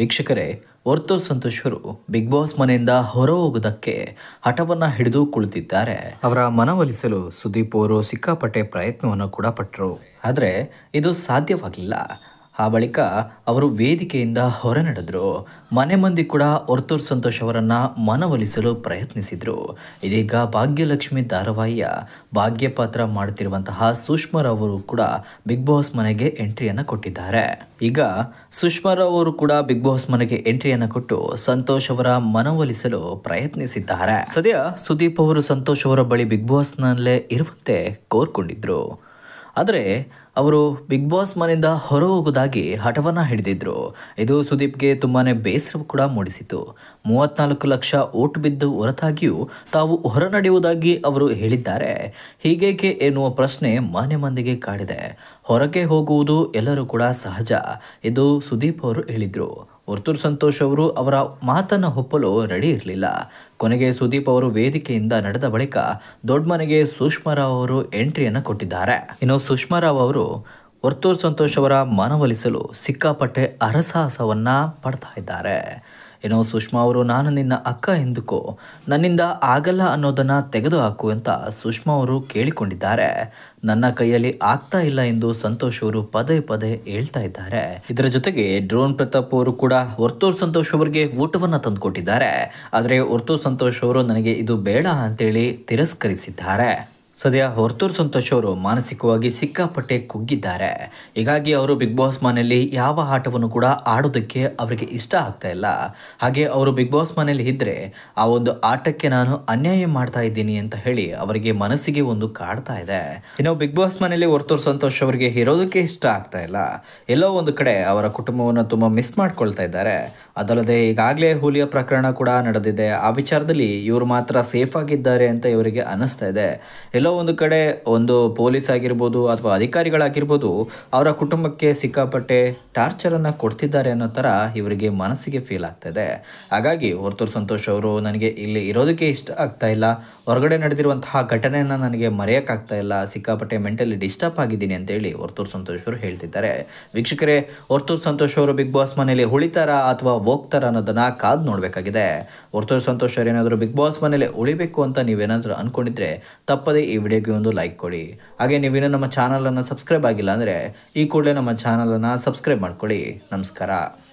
ವೀಕ್ಷಕರೇ ವರ್ತುರ್ ಸಂತೋಷರು big boss ಮನೆಯಿಂದ ಹೊರ ಹೋಗುವುದಕ್ಕೆ ಹಠವನ್ನ ಹಿಡಿದು ಕುಳಿತಿದ್ದಾರೆ ಅವರ ಮನವೊಲಿಸಲು ಸುದೀಪ್ ಅವರು ಸಿಕ್ಕಾಪಟ್ಟೆ ಪ್ರಯತ್ನವನ್ನು ಕೂಡ ಪಟ್ಟರು ಆದರೆ ಇದು ಸಾಧ್ಯವಾಗಲಿಲ್ಲ ಆ ಬಳಿಕ ಅವರು ವೇದಿಕೆಯಿಂದ ಹೊರನಡೆದರು ಮನೆ ಮಂದಿ ಕೂಡ ಒರ್ತೂರ್ ಸಂತೋಷ್ ಅವರನ್ನು ಮನವೊಲಿಸಲು ಪ್ರಯತ್ನಿಸಿದರು ಇದೀಗ ಭಾಗ್ಯಲಕ್ಷ್ಮಿ ಧಾರಾವಾಹಿಯ ಭಾಗ್ಯಪಾತ್ರ ಮಾಡುತ್ತಿರುವಂತಹ ಸುಷ್ಮಾರಾವ್ ಅವರು ಕೂಡ ಬಿಗ್ ಬಾಸ್ ಮನೆಗೆ ಎಂಟ್ರಿಯನ್ನು ಕೊಟ್ಟಿದ್ದಾರೆ ಈಗ ಸುಷ್ಮಾರಾವ್ ಅವರು ಕೂಡ ಬಿಗ್ ಬಾಸ್ ಮನೆಗೆ ಎಂಟ್ರಿಯನ್ನು ಕೊಟ್ಟು ಸಂತೋಷ್ ಅವರ ಮನವೊಲಿಸಲು ಪ್ರಯತ್ನಿಸಿದ್ದಾರೆ ಸದ್ಯ ಸುದೀಪ್ ಅವರು ಸಂತೋಷ್ ಅವರ ಬಳಿ ಬಿಗ್ ಬಾಸ್ನಲ್ಲೇ ಇರುವಂತೆ ಕೋರ್ಕೊಂಡಿದ್ರು ಆದರೆ ಅವರು ಬಿಗ್ ಬಾಸ್ ಮನೆಯಿಂದ ಹೊರ ಹೋಗುವುದಾಗಿ ಹಠವನ್ನು ಹಿಡಿದಿದ್ರು ಇದು ಸುದೀಪ್ಗೆ ತುಂಬಾ ಬೇಸರ ಕೂಡ ಮೂಡಿಸಿತು ಮೂವತ್ನಾಲ್ಕು ಲಕ್ಷ ಓಟ್ ಬಿದ್ದು ಹೊರತಾಗಿಯೂ ತಾವು ಹೊರ ನಡೆಯುವುದಾಗಿ ಅವರು ಹೇಳಿದ್ದಾರೆ ಹೀಗೇಕೆ ಎನ್ನುವ ಪ್ರಶ್ನೆ ಮನೆ ಮಂದಿಗೆ ಕಾಡಿದೆ ಹೊರಗೆ ಹೋಗುವುದು ಎಲ್ಲರೂ ಕೂಡ ಸಹಜ ಇದು ಸುದೀಪ್ ಅವರು ಹೇಳಿದರು ವರ್ತೂರ್ ಸಂತೋಷ್ ಅವರು ಅವರ ಮಾತನ್ನು ಒಪ್ಪಲು ರೆಡಿ ಇರಲಿಲ್ಲ ಕೊನೆಗೆ ಸುದೀಪ್ ಅವರು ವೇದಿಕೆಯಿಂದ ನಡೆದ ಬಳಿಕ ದೊಡ್ಡಮನೆಗೆ ಸುಷ್ಮಾರಾವ್ ಅವರು ಎಂಟ್ರಿಯನ್ನು ಕೊಟ್ಟಿದ್ದಾರೆ ಇನ್ನು ಸುಷ್ಮಾರಾವ್ ಅವರು ವರ್ತೂರ್ ಸಂತೋಷ್ ಅವರ ಮನವೊಲಿಸಲು ಸಿಕ್ಕಾಪಟ್ಟೆ ಅರಸಾಹಸವನ್ನು ಪಡ್ತಾ ಇದ್ದಾರೆ ಏನೋ ಸುಷ್ಮಾ ಅವರು ನಾನು ನಿನ್ನ ಅಕ್ಕ ಎಂದುಕೋ ನನ್ನಿಂದ ಆಗಲ್ಲ ಅನ್ನೋದನ್ನು ತೆಗೆದುಹಾಕು ಅಂತ ಸುಷ್ಮಾ ಅವರು ಕೇಳಿಕೊಂಡಿದ್ದಾರೆ ನನ್ನ ಕೈಯಲ್ಲಿ ಆಗ್ತಾ ಇಲ್ಲ ಎಂದು ಸಂತೋಷ್ ಅವರು ಪದೇ ಪದೇ ಹೇಳ್ತಾ ಇದ್ದಾರೆ ಇದರ ಜೊತೆಗೆ ಡ್ರೋನ್ ಪ್ರತಾಪ್ ಅವರು ಕೂಡ ವರ್ತೂರ್ ಸಂತೋಷ್ ಅವರಿಗೆ ಊಟವನ್ನು ತಂದುಕೊಟ್ಟಿದ್ದಾರೆ ಆದರೆ ವರ್ತೂರ್ ಸಂತೋಷ್ ಅವರು ನನಗೆ ಇದು ಬೇಡ ಅಂತೇಳಿ ತಿರಸ್ಕರಿಸಿದ್ದಾರೆ ಸದ್ಯ ಹೊರತೂರು ಸಂತೋಷ್ ಅವರು ಮಾನಸಿಕವಾಗಿ ಸಿಕ್ಕಾಪಟ್ಟೆ ಕುಗ್ಗಿದ್ದಾರೆ ಹೀಗಾಗಿ ಅವರು ಬಿಗ್ ಬಾಸ್ ಮನೆಯಲ್ಲಿ ಯಾವ ಆಟವನ್ನು ಕೂಡ ಆಡೋದಕ್ಕೆ ಅವರಿಗೆ ಇಷ್ಟ ಆಗ್ತಾ ಇಲ್ಲ ಹಾಗೆ ಅವರು ಬಿಗ್ ಬಾಸ್ ಮನೆಯಲ್ಲಿ ಇದ್ದರೆ ಆ ಒಂದು ಆಟಕ್ಕೆ ನಾನು ಅನ್ಯಾಯ ಮಾಡ್ತಾ ಇದ್ದೀನಿ ಅಂತ ಹೇಳಿ ಅವರಿಗೆ ಮನಸ್ಸಿಗೆ ಒಂದು ಕಾಡ್ತಾ ಇದೆ ಇನ್ನು ಬಿಗ್ ಬಾಸ್ ಮನೆಯಲ್ಲಿ ಹೊರತೂರು ಸಂತೋಷ್ ಅವರಿಗೆ ಇರೋದಕ್ಕೆ ಇಷ್ಟ ಆಗ್ತಾ ಇಲ್ಲ ಎಲ್ಲೋ ಒಂದು ಕಡೆ ಅವರ ಕುಟುಂಬವನ್ನು ತುಂಬ ಮಿಸ್ ಮಾಡ್ಕೊಳ್ತಾ ಇದ್ದಾರೆ ಅದಲ್ಲದೆ ಈಗಾಗಲೇ ಹುಲಿಯ ಪ್ರಕರಣ ಕೂಡ ನಡೆದಿದೆ ಆ ವಿಚಾರದಲ್ಲಿ ಇವರು ಮಾತ್ರ ಸೇಫ್ ಆಗಿದ್ದಾರೆ ಅಂತ ಇವರಿಗೆ ಅನಿಸ್ತಾ ಇದೆ ಎಲ್ಲೋ ಒಂದು ಕಡೆ ಒಂದು ಪೊಲೀಸ್ ಆಗಿರ್ಬೋದು ಅಥವಾ ಅಧಿಕಾರಿಗಳಾಗಿರ್ಬೋದು ಅವರ ಕುಟುಂಬಕ್ಕೆ ಸಿಕ್ಕಾಪಟ್ಟೆ ಟಾರ್ಚರನ್ನು ಕೊಡ್ತಿದ್ದಾರೆ ಅನ್ನೋ ಥರ ಇವರಿಗೆ ಮನಸ್ಸಿಗೆ ಫೀಲ್ ಇದೆ ಹಾಗಾಗಿ ಹೊರತೂರು ಸಂತೋಷ್ ಅವರು ನನಗೆ ಇಲ್ಲಿ ಇರೋದಕ್ಕೆ ಇಷ್ಟ ಆಗ್ತಾ ಇಲ್ಲ ಹೊರಗಡೆ ನಡೆದಿರುವಂತಹ ಘಟನೆಯನ್ನು ನನಗೆ ಮರೆಯೋಕ್ಕಾಗ್ತಾ ಇಲ್ಲ ಸಿಕ್ಕಾಪಟ್ಟೆ ಮೆಂಟಲಿ ಡಿಸ್ಟರ್ಬ್ ಆಗಿದ್ದೀನಿ ಅಂತೇಳಿ ಹೊರತೂರು ಸಂತೋಷ್ ಅವರು ಹೇಳ್ತಿದ್ದಾರೆ ವೀಕ್ಷಕರೇ ಹೊರತೂರು ಸಂತೋಷ್ ಅವರು ಬಿಗ್ ಬಾಸ್ ಮನೇಲಿ ಉಳಿತಾರ ಅಥವಾ ಹೋಗ್ತಾರ ಅನ್ನೋದನ್ನು ಕಾದು ನೋಡಬೇಕಾಗಿದೆ ಹೊರತೂರು ಸಂತೋಷ್ ಅವರು ಏನಾದರೂ ಬಿಗ್ ಬಾಸ್ ಮನೇಲಿ ಉಳಿಬೇಕು ಅಂತ ನೀವೇನಾದರೂ ಅಂದ್ಕೊಂಡಿದ್ರೆ ತಪ್ಪದೇ ಈ ಈ ವಿಡಿಯೋಗೆ ಒಂದು ಲೈಕ್ ಕೊಡಿ ಹಾಗೆ ನೀವಿನ್ನೂ ನಮ್ಮ ಚಾನಲನ್ನು ಸಬ್ಸ್ಕ್ರೈಬ್ ಆಗಿಲ್ಲ ಅಂದರೆ ಈ ಕೂಡಲೇ ನಮ್ಮ ಚಾನಲನ್ನು ಸಬ್ಸ್ಕ್ರೈಬ್ ಮಾಡ್ಕೊಳ್ಳಿ ನಮಸ್ಕಾರ